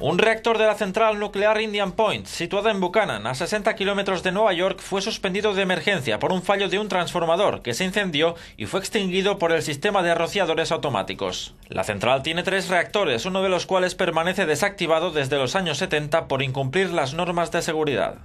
Un reactor de la central nuclear Indian Point, situada en Buchanan, a 60 kilómetros de Nueva York, fue suspendido de emergencia por un fallo de un transformador que se incendió y fue extinguido por el sistema de rociadores automáticos. La central tiene tres reactores, uno de los cuales permanece desactivado desde los años 70 por incumplir las normas de seguridad.